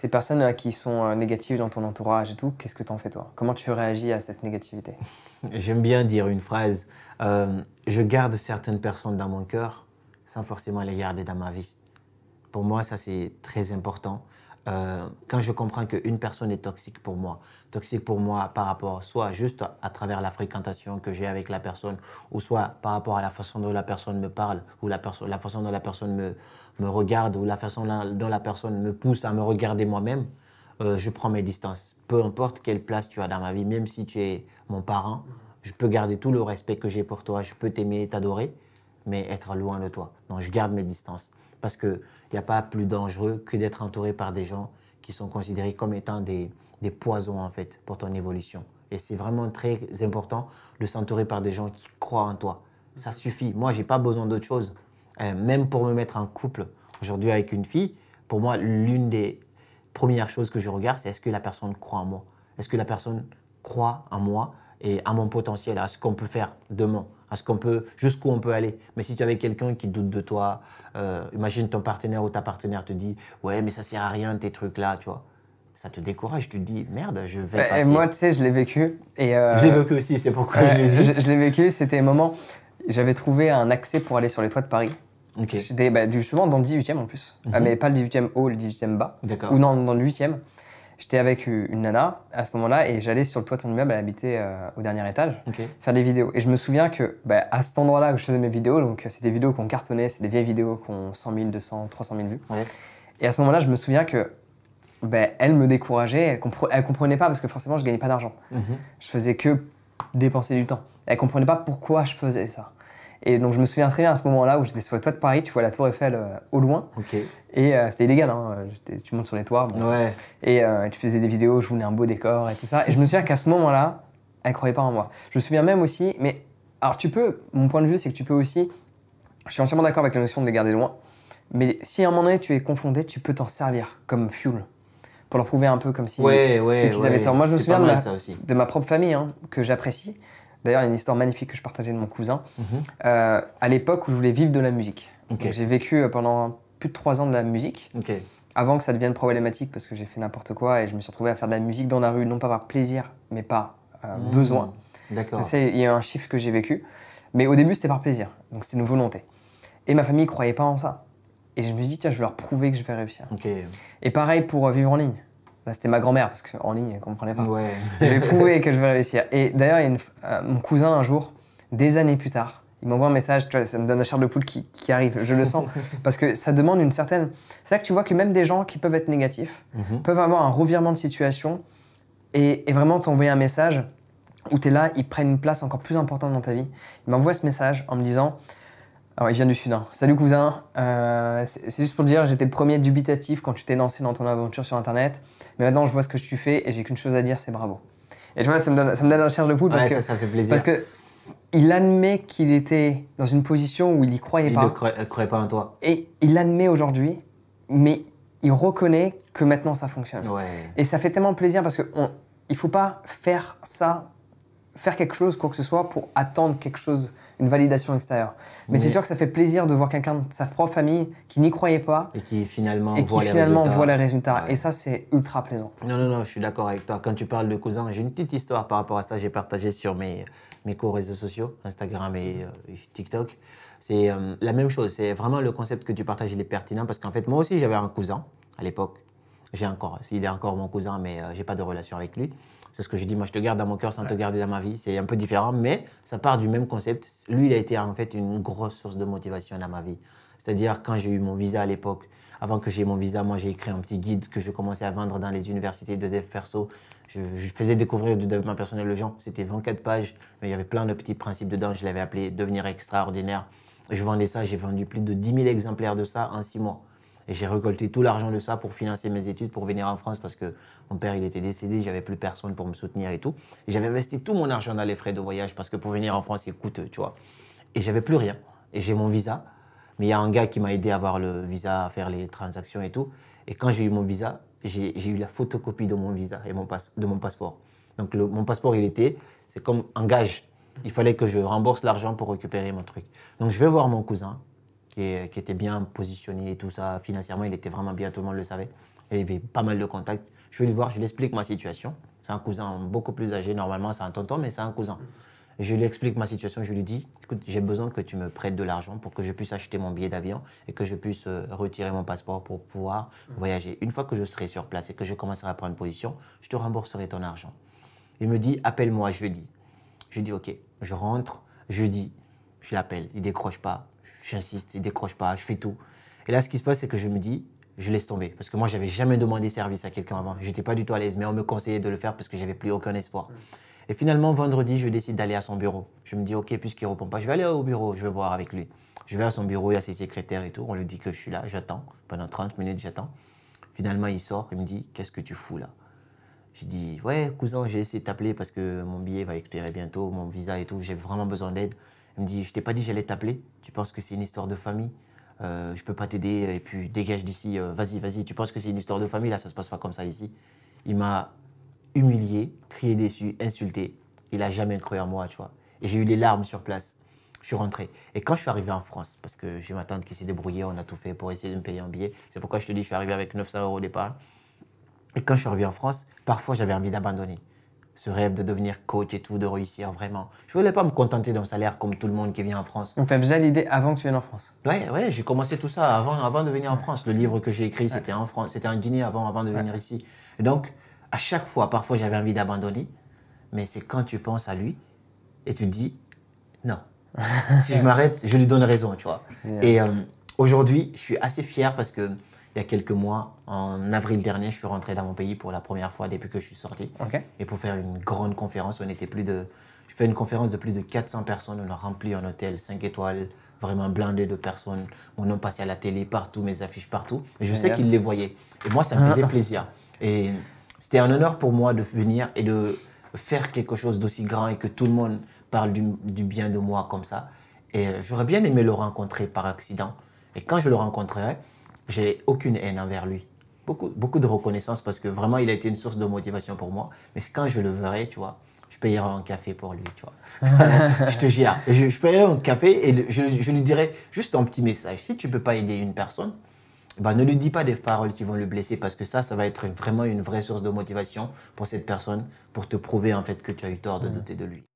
Ces personnes là, qui sont euh, négatives dans ton entourage et tout, qu'est-ce que tu en fais toi Comment tu réagis à cette négativité J'aime bien dire une phrase. Euh, je garde certaines personnes dans mon cœur sans forcément les garder dans ma vie. Pour moi, ça c'est très important. Euh, quand je comprends qu'une personne est toxique pour moi, toxique pour moi par rapport soit juste à travers la fréquentation que j'ai avec la personne, ou soit par rapport à la façon dont la personne me parle, ou la, la façon dont la personne me, regarde, ou la façon dont la personne me pousse à me regarder moi-même, euh, je prends mes distances. Peu importe quelle place tu as dans ma vie, même si tu es mon parent, je peux garder tout le respect que j'ai pour toi, je peux t'aimer, t'adorer, mais être loin de toi. Donc je garde mes distances. Parce qu'il n'y a pas plus dangereux que d'être entouré par des gens qui sont considérés comme étant des, poisons, en fait, pour ton évolution. Et c'est vraiment très important de s'entourer par des gens qui croient en toi. Ça suffit. Moi, je n'ai pas besoin d'autre chose. Euh, même pour me mettre en couple aujourd'hui avec une fille, pour moi, l'une des premières choses que je regarde, c'est est-ce que la personne croit en moi Est-ce que la personne croit en moi et à mon potentiel, à ce qu'on peut faire demain à ce qu'on peut, jusqu'où on peut aller. Mais si tu avais quelqu'un qui doute de toi, euh, imagine ton partenaire ou ta partenaire te dit ouais mais ça sert à rien tes trucs là, tu vois. Ça te décourage, tu te dis merde, je vais. Bah, et moi, tu sais, je l'ai vécu. Et euh, je l'ai vécu aussi, c'est pourquoi je l'ai Je, je l'ai vécu, c'était un moment. J'avais trouvé un accès pour aller sur les toits de Paris. J'étais bah, dans le 18e en plus. Ah, mhm. mais pas le 18e haut, le 18e bas. Ou non, dans le 8e. J'étais avec une nana à ce moment-là et j'allais sur le toit de son immeuble, elle habitait euh, au dernier étage, faire des vidéos. Et je me souviens que bah, à cet endroit-là où je faisais mes vidéos, donc c'est des vidéos qu'on cartonnait, c'est des vieilles vidéos qui ont 100 000, 200, 300 000 vues. Et à ce moment-là, je me souviens que bah, elle me décourageait, elle, elle, comprenait pas parce que forcément je gagnais pas d'argent. Mhm. Je faisais que dépenser du temps. Elle comprenait pas pourquoi je faisais ça. Et donc je me souviens très bien à ce moment-là où j'étais sur toi de Paris, tu vois la tour Eiffel euh, au loin. Et euh, c'était illégal, hein, tu montes sur les toits. ouais. Et euh, tu faisais des vidéos, je voulais un beau décor et tout ça. Et je me souviens qu'à ce moment-là, elle croyait pas en moi. Je me souviens même aussi, mais alors tu peux, mon point de vue c'est que tu peux aussi, je suis entièrement d'accord avec la notion de les garder loin, mais si à un moment donné tu es confondé, tu peux t'en servir comme fuel pour leur prouver un peu comme si ouais, ouais, qu'ils Moi je me souviens de, ma, propre famille hein, que j'apprécie. D'ailleurs, il y a une histoire magnifique que je partageais de mon cousin, mhm. euh, à l'époque où je voulais vivre de la musique. J'ai vécu euh, pendant plus de trois ans de la musique, avant que ça devienne problématique, parce que j'ai fait n'importe quoi et je me suis retrouvé à faire de la musique dans la rue, non pas par plaisir, mais par euh, hmm. besoin. D'accord. Il y a un chiffre que j'ai vécu, mais au début, c'était par plaisir, donc c'était une volonté. Et ma famille ne croyait pas en ça. Et je me suis dit, tiens, je vais leur prouver que je vais réussir. Et pareil pour vivre en ligne. Bah, c'était ma grand-mère, parce qu'en ligne, elle comprenait pas. Ouais. J'ai prouvé que je vais réussir. Et d'ailleurs, euh, mon cousin, un jour, des années plus tard, il m'envoie un message, tu vois, ça me donne la chair de poule qui, arrive, je le sens, parce que ça demande une certaine... C'est là que tu vois que même des gens qui peuvent être négatifs mhm. peuvent avoir un revirement de situation et, et vraiment t'envoyer un message où tu es là, ils prennent une place encore plus importante dans ta vie. Il m'envoie ce message en me disant, ah ouais, je du Sud. Hein. Salut cousin. Euh, c'est juste pour dire, j'étais le premier dubitatif quand tu t'es lancé dans ton aventure sur Internet. Mais maintenant, je vois ce que tu fais et j'ai qu'une chose à dire, c'est bravo. Et tu vois, ça me donne, ça me donne un cher de poule parce que ça, plaisir. Parce que il admet qu'il était dans une position où il n'y croyait pas. Il ne euh, croyait pas en toi. Et il l'admet aujourd'hui, mais il reconnaît que maintenant ça fonctionne. Et ça fait tellement plaisir parce que ne faut pas faire ça faire quelque chose, quoi que ce soit, pour attendre quelque chose, une validation extérieure. Mais, c'est sûr que ça fait plaisir de voir quelqu'un de sa propre famille qui n'y croyait pas. Et qui finalement, voit, les voit les résultats. Et ça, c'est ultra plaisant. Non, non, non, je suis d'accord avec toi. Quand tu parles de cousin, j'ai une petite histoire par rapport à ça. J'ai partagé sur mes, mes co-réseaux sociaux, Instagram et euh, TikTok. C'est euh, la même chose. C'est vraiment le concept que tu partages, il est pertinent parce qu'en fait, moi aussi, j'avais un cousin à l'époque. J'ai encore, il est encore mon cousin, mais je euh, j'ai pas de relation avec lui. C'est ce que je dis, moi je te garde dans mon cœur sans te garder dans ma vie. C'est un peu différent, mais ça part du même concept. Lui, il a été en fait une grosse source de motivation dans ma vie. C'est-à-dire quand j'ai eu mon visa à l'époque, avant que j'ai mon visa, moi j'ai écrit un petit guide que je commençais à vendre dans les universités de dev perso. Je, faisais découvrir du développement personnel le gens. C'était 24 pages, mais il y avait plein de petits principes dedans. Je l'avais appelé Devenir extraordinaire. Je vendais ça, j'ai vendu plus de 10 000 exemplaires de ça en 6 mois. Et j'ai récolté tout l'argent de ça pour financer mes études, pour venir en France parce que mon père, il était décédé, j'avais plus personne pour me soutenir et tout. j'avais investi tout mon argent dans les frais de voyage parce que pour venir en France, c'est coûteux, tu vois. Et j'avais plus rien. Et j'ai mon visa. Mais il y a un gars qui m'a aidé à avoir le visa, à faire les transactions et tout. Et quand j'ai eu mon visa, j'ai eu la photocopie de mon visa et mon passe, de mon passeport. Donc mon passeport, il était, c'est comme un gage. Il fallait que je rembourse l'argent pour récupérer mon truc. Donc je vais voir mon cousin qui, était bien positionné et tout ça. Financièrement, il était vraiment bien, tout le monde le savait. Et il avait pas mal de contacts. Je vais le voir, je lui explique ma situation. C'est un cousin beaucoup plus âgé, normalement c'est un tonton, mais c'est un cousin. Je lui explique ma situation, je lui dis, écoute, j'ai besoin que tu me prêtes de l'argent pour que je puisse acheter mon billet d'avion et que je puisse euh, retirer mon passeport pour pouvoir mmh. voyager. Une fois que je serai sur place et que je commencerai à prendre position, je te rembourserai ton argent. Il me dit, appelle-moi jeudi. Je lui dis, ok, je rentre, jeudi, je l'appelle, il décroche pas j'insiste, il décroche pas, je fais tout. Et là, ce qui se passe, c'est que je me dis, je laisse tomber. Parce que moi, j'avais jamais demandé service à quelqu'un avant. Je n'étais pas du tout à l'aise, mais on me conseillait de le faire parce que j'avais plus aucun espoir. Et finalement, vendredi, je décide d'aller à son bureau. Je me dis, OK, puisqu'il répond pas, je vais aller au bureau, je vais voir avec lui. Je vais à son bureau, il y a ses secrétaires et tout. On lui dit que je suis là, j'attends. Pendant 30 minutes, j'attends. Finalement, il sort, il me dit, qu'est-ce que tu fous là je dis, ouais, cousin, j'ai essayé de t'appeler parce que mon billet va expirer bientôt, mon visa et tout, j'ai vraiment besoin d'aide. Il me dit Je t'ai pas dit j'allais t'appeler. Tu penses que c'est une histoire de famille euh, Je peux pas t'aider. Et puis dégage d'ici. Euh, vas-y, vas-y. Tu penses que c'est une histoire de famille Là, ça se passe pas comme ça ici. Il m'a humilié, crié déçu, insulté. Il a jamais cru en moi, tu vois. Et j'ai eu des larmes sur place. Je suis rentré. Et quand je suis arrivé en France, parce que j'ai ma tante qui s'est débrouillée, on a tout fait pour essayer de me payer un billet. C'est pourquoi je te dis, je suis arrivé avec 900 euros au départ. Et quand je suis arrivé en France, parfois j'avais envie d'abandonner ce rêve de devenir coach et tout, de réussir vraiment. Je voulais pas me contenter d'un salaire comme tout le monde qui vient en France. Donc tu déjà l'idée avant que tu viennes en France Ouais, j'ai commencé tout ça avant, avant de venir en France. Le livre que j'ai écrit, c'était en France, c'était en Guinée avant, avant de venir ici. donc, à chaque fois, parfois j'avais envie d'abandonner, mais c'est quand tu penses à lui et tu te dis non. si je m'arrête, je lui donne raison, tu vois. Et euh, aujourd'hui, je suis assez fier parce que il y a quelques mois, en avril dernier, je suis rentré dans mon pays pour la première fois depuis que je suis sorti. Et pour faire une grande conférence, on était plus de. Je fais une conférence de plus de 400 personnes, on a rempli un hôtel 5 étoiles, vraiment blindé de personnes. On nom passait à la télé partout, mes affiches partout. Et je sais qu'ils les voyaient. Et moi, ça me faisait plaisir. Et c'était un honneur pour moi de venir et de faire quelque chose d'aussi grand et que tout le monde parle du bien de moi comme ça. Et euh, j'aurais bien aimé le rencontrer par accident. Et quand je le rencontrerai, j'ai aucune haine envers lui. Beaucoup, beaucoup de reconnaissance parce que vraiment, il a été une source de motivation pour moi. Mais quand je le verrai, tu vois, je paierai un café pour lui, tu vois. je te jure. Je, je payerai un café et je, je, lui dirai juste un petit message. Si tu ne peux pas aider une personne, bah ne lui dis pas des paroles qui vont le blesser parce que ça, ça va être vraiment une vraie source de motivation pour cette personne pour te prouver en fait que tu as eu tort de douter de lui.